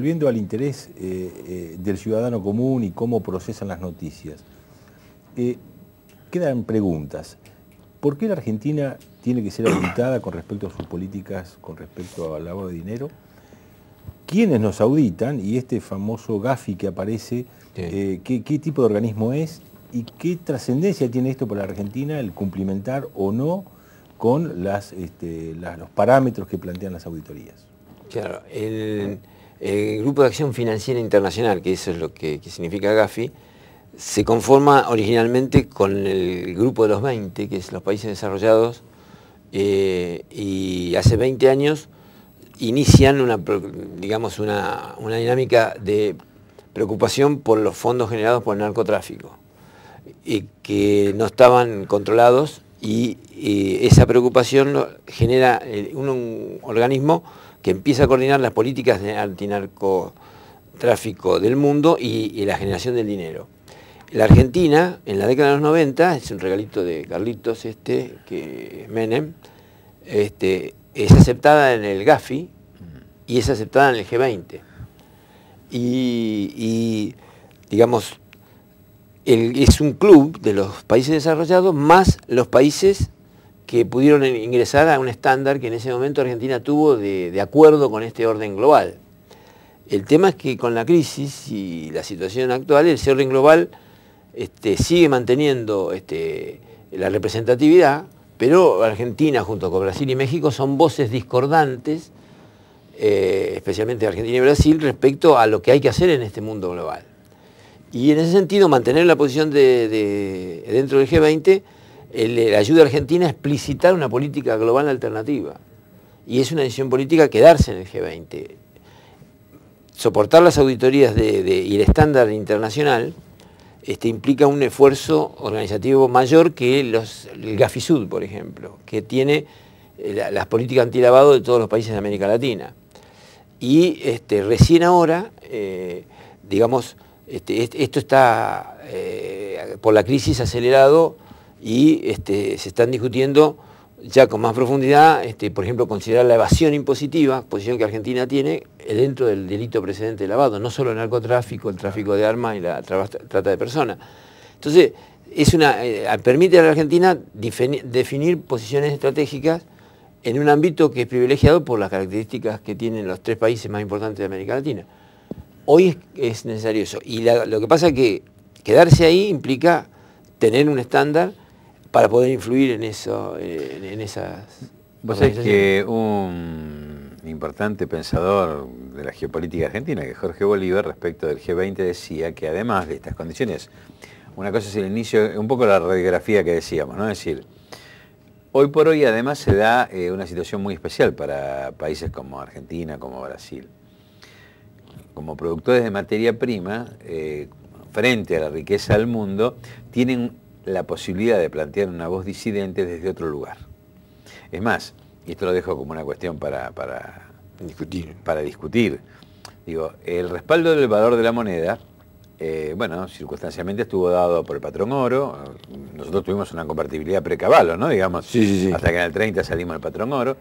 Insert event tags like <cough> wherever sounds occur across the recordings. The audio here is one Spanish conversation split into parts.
volviendo al interés eh, eh, del ciudadano común y cómo procesan las noticias, eh, quedan preguntas. ¿Por qué la Argentina tiene que ser auditada con respecto a sus políticas, con respecto al lavado de dinero? ¿Quiénes nos auditan? Y este famoso GAFI que aparece, ¿qué, tipo de organismo es? ¿Y qué trascendencia tiene esto para la Argentina el cumplimentar o no con este, los parámetros que plantean las auditorías? el, el Grupo de Acción Financiera Internacional, que eso es lo que, significa GAFI, se conforma originalmente con el Grupo de los 20, que es los países desarrollados, eh, y hace 20 años inician una, digamos, una, dinámica de preocupación por los fondos generados por el narcotráfico, que no estaban controlados y, esa preocupación genera un organismo que empieza a coordinar las políticas de antinarcotráfico del mundo y, la generación del dinero. La Argentina, en la década de los 90, es un regalito de Carlitos, este, que Menem, este, es aceptada en el GAFI y es aceptada en el G20. Y, digamos, es un club de los países desarrollados más los países que pudieron ingresar a un estándar que en ese momento Argentina tuvo de, acuerdo con este orden global. El tema es que con la crisis y la situación actual, ese orden global este, sigue manteniendo este, la representatividad, pero Argentina junto con Brasil y México son voces discordantes, eh, especialmente Argentina y Brasil, respecto a lo que hay que hacer en este mundo global. Y en ese sentido, mantener la posición dentro del G20 la ayuda argentina a explicitar una política global alternativa. Y es una decisión política quedarse en el G20, soportar las auditorías y el estándar internacional. Este, implica un esfuerzo organizativo mayor que el Gafisud, por ejemplo, que tiene eh, las políticas antilavado de todos los países de América Latina. Y este, recién ahora, eh, digamos, este, esto está eh, por la crisis acelerado y este, se están discutiendo ya con más profundidad, este, por ejemplo, considerar la evasión impositiva, posición que Argentina tiene, eh, dentro del delito precedente de lavado, no solo el narcotráfico, el tráfico de armas y la trata de personas. Entonces, es una, eh, permite a la Argentina definir posiciones estratégicas en un ámbito que es privilegiado por las características que tienen los tres países más importantes de América Latina. Hoy es, necesario eso. Y lo que pasa es que quedarse ahí implica tener un estándar para poder influir en eso, en, esas. Vos sabés que un importante pensador de la geopolítica argentina, que Jorge Bolívar, respecto del G20 decía que además de estas condiciones, una cosa es el inicio, un poco la radiografía que decíamos, ¿no? Es decir, hoy por hoy además se da eh, una situación muy especial para países como Argentina, como Brasil. Como productores de materia prima, eh, frente a la riqueza del mundo, tienen la posibilidad de plantear una voz disidente desde otro lugar. Es más, y esto lo dejo como una cuestión para, para discutir. Para discutir. Digo, el respaldo del valor de la moneda, eh, bueno, circunstancialmente estuvo dado por el patrón oro. Nosotros tuvimos una convertibilidad precavalo, ¿no? Digamos, sí, sí, hasta que en el 30 salimos el patrón oro.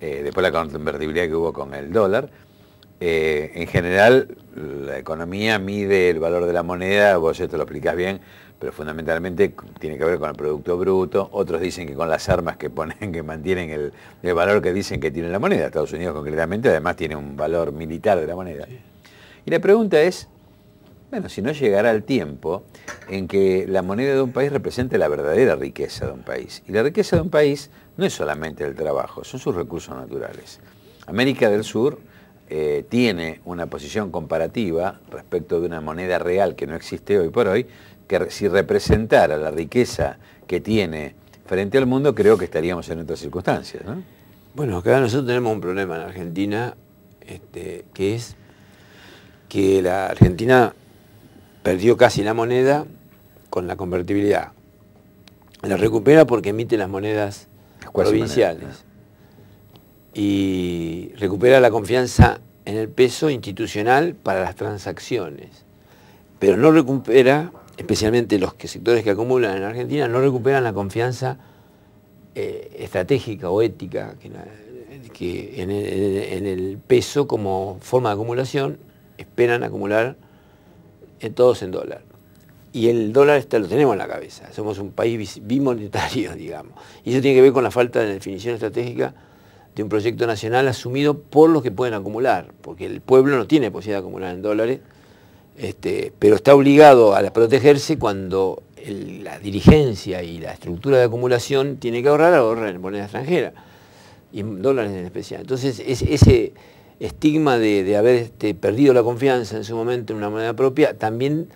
Eh, después la convertibilidad que hubo con el dólar. Eh, en general, la economía mide el valor de la moneda, vos esto lo explicás bien, pero fundamentalmente tiene que ver con el Producto Bruto. Otros dicen que con las armas que ponen, que mantienen el, valor que dicen que tiene la moneda. Estados Unidos concretamente, además tiene un valor militar de la moneda. Y la pregunta es, bueno, si no llegará el tiempo en que la moneda de un país represente la verdadera riqueza de un país. Y la riqueza de un país no es solamente el trabajo, son sus recursos naturales. América del Sur eh, tiene una posición comparativa respecto de una moneda real que no existe hoy por hoy, que si representara la riqueza que tiene frente al mundo, creo que estaríamos en otras circunstancias. Bueno, acá nosotros tenemos un problema en Argentina, este, que es que la Argentina perdió casi la moneda con la convertibilidad. La recupera porque emite las monedas provinciales. Y recupera la confianza en el peso institucional para las transacciones. Pero no recupera especialmente los sectores que acumulan en Argentina, no recuperan la confianza eh, estratégica o ética que, en, el, peso como forma de acumulación esperan acumular todos en dólar. Y el dólar está, lo tenemos en la cabeza, somos un país bimonetario, <laughs> digamos. Y eso tiene que ver con la falta de definición estratégica de un proyecto nacional asumido por los que pueden acumular, porque el pueblo no tiene posibilidad de acumular en dólares, este, pero está obligado a protegerse cuando la dirigencia y la estructura de acumulación tiene que ahorrar, ahorra en moneda extranjera, y dólares en especial. Entonces, ese estigma de, haber este, perdido la confianza en su momento en una moneda propia, también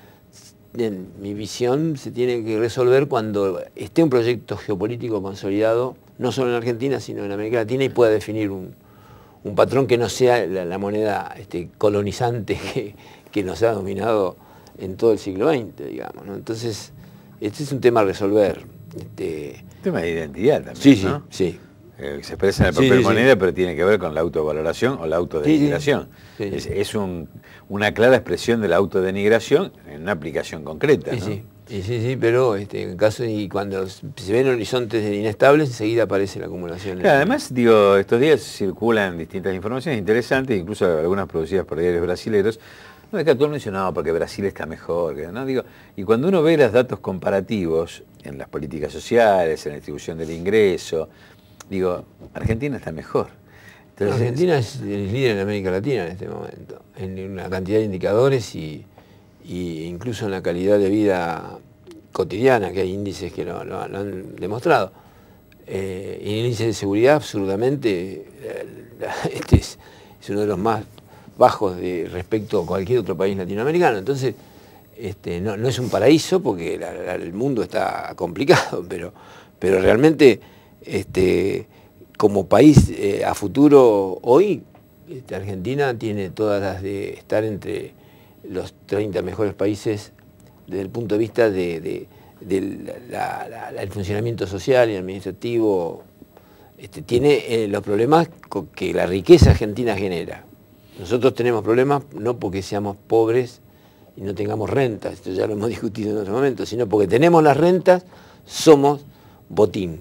en mi visión se tiene que resolver cuando esté un proyecto geopolítico consolidado, no solo en Argentina, sino en América Latina, y pueda definir un, un patrón que no sea la, moneda este, colonizante <laughs> que, nos ha dominado en todo el siglo XX, digamos. Entonces, este es un tema a resolver. Este... Tema de identidad también. Sí, sí, sí. Eh, se expresa en la propia moneda, pero tiene que ver con la autovaloración o la autodenigración. es, una clara expresión de la autodenigración en una aplicación concreta. Sí, sí, pero este, en caso y cuando se ven horizontes inestables, enseguida aparece la acumulación. además, digo, estos días circulan distintas informaciones interesantes, incluso algunas producidas por diarios brasileños. No, es que actualmente porque Brasil está mejor, ¿no? Digo, y cuando uno ve los datos comparativos en las políticas sociales, en la distribución del ingreso, digo, Argentina está mejor. Entonces, Argentina es el líder en América Latina en este momento, en una cantidad de indicadores y incluso en la calidad de vida cotidiana, que hay índices que lo, han demostrado. y eh, el de seguridad absolutamente <laughs> este es, uno de los más bajos de respecto a cualquier otro país latinoamericano. Entonces, este, no, es un paraíso porque el mundo está complicado, <laughs> pero, pero realmente este, como país eh, a futuro hoy, este, Argentina tiene todas las de estar entre los 30 mejores países desde el punto de vista del funcionamiento social y administrativo, este, tiene eh, los problemas que la riqueza argentina genera. Nosotros tenemos problemas no porque seamos pobres y no tengamos rentas, esto ya lo hemos <laughs> discutido en otro momento, sino porque tenemos las rentas, somos botín.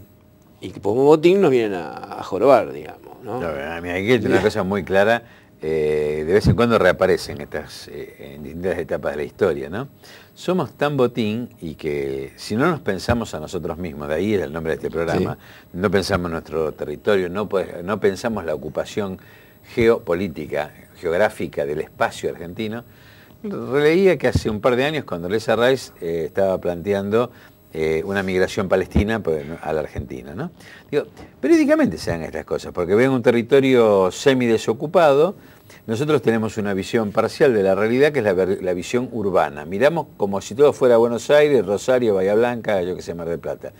Y como botín nos vienen a, jorobar, digamos. ¿no? hay una <laughs> cosa muy clara eh, de vez en cuando reaparecen estas, eh, en distintas etapas de la historia, ¿no? Somos tan botín y que si no nos pensamos a nosotros mismos, de ahí es el nombre de este programa, no pensamos nuestro territorio, no, no pensamos la ocupación geopolítica, geográfica del espacio argentino, releía que hace un par de años cuando Lesa Rice eh, estaba planteando eh, una migración palestina pues, a la Argentina. ¿no? periódicamente se dan estas cosas, porque ven un territorio semi desocupado, nosotros tenemos una visión parcial de la realidad que es la, la, visión urbana. Miramos como si todo fuera Buenos Aires, Rosario, Bahía Blanca, yo que sé, Mar del Plata.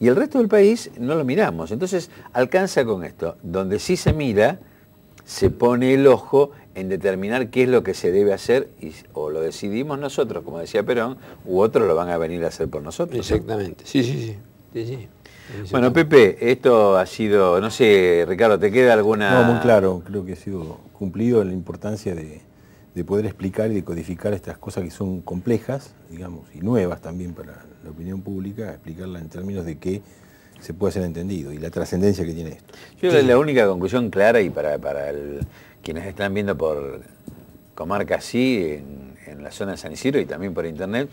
Y el resto del país no lo miramos. Entonces alcanza con esto. Donde sí se mira, se pone el ojo en determinar qué es lo que se debe hacer y, o lo decidimos nosotros, como decía Perón, u otros lo van a venir a hacer por nosotros. Exactamente, sí, sí, sí. Bueno, Pepe, esto ha sido, no sé, Ricardo, ¿te queda alguna...? No, muy claro, creo que ha sido cumplido la importancia de, poder explicar y de codificar estas cosas que son complejas, digamos, y nuevas también para la opinión pública, explicarla en términos de que se puede ser entendido y la trascendencia que tiene esto. Yo la única conclusión clara y para, quienes están viendo por comarca así, en, en la zona de San Isidro y también por internet,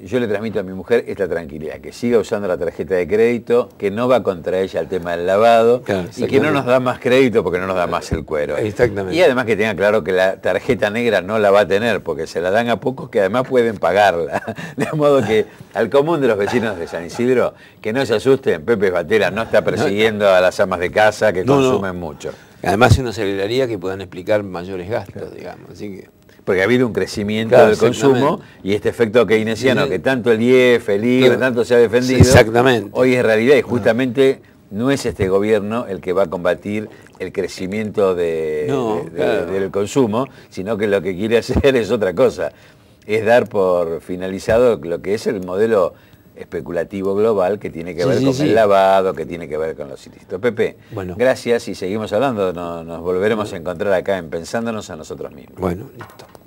yo le transmito a mi mujer esta tranquilidad, que siga usando la tarjeta de crédito, que no va contra ella el tema del lavado y que no nos da más crédito porque no nos da más el cuero. Exactamente. Y además que tenga claro que la tarjeta negra no la va a tener porque se la dan a pocos que además pueden pagarla. <laughs> De modo que al común de los vecinos de San Isidro, que no se asusten, Pepe Batera no está persiguiendo a las amas de casa que consumen mucho. Además se una celebraría que puedan explicar mayores gastos, digamos porque ha habido un crecimiento del consumo y este efecto keynesiano que tanto el IEF, el tanto se ha defendido, hoy es realidad y ah. justamente no es este gobierno el que va a combatir el crecimiento del consumo, sino que lo que quiere <laughs> hacer es otra cosa, es dar por finalizado lo que es el modelo especulativo global que tiene que ver con el lavado, que tiene que ver con los ilícitos. Pepe, gracias y seguimos hablando, nos, nos volveremos a encontrar acá en Pensándonos a nosotros mismos. Bueno, listo.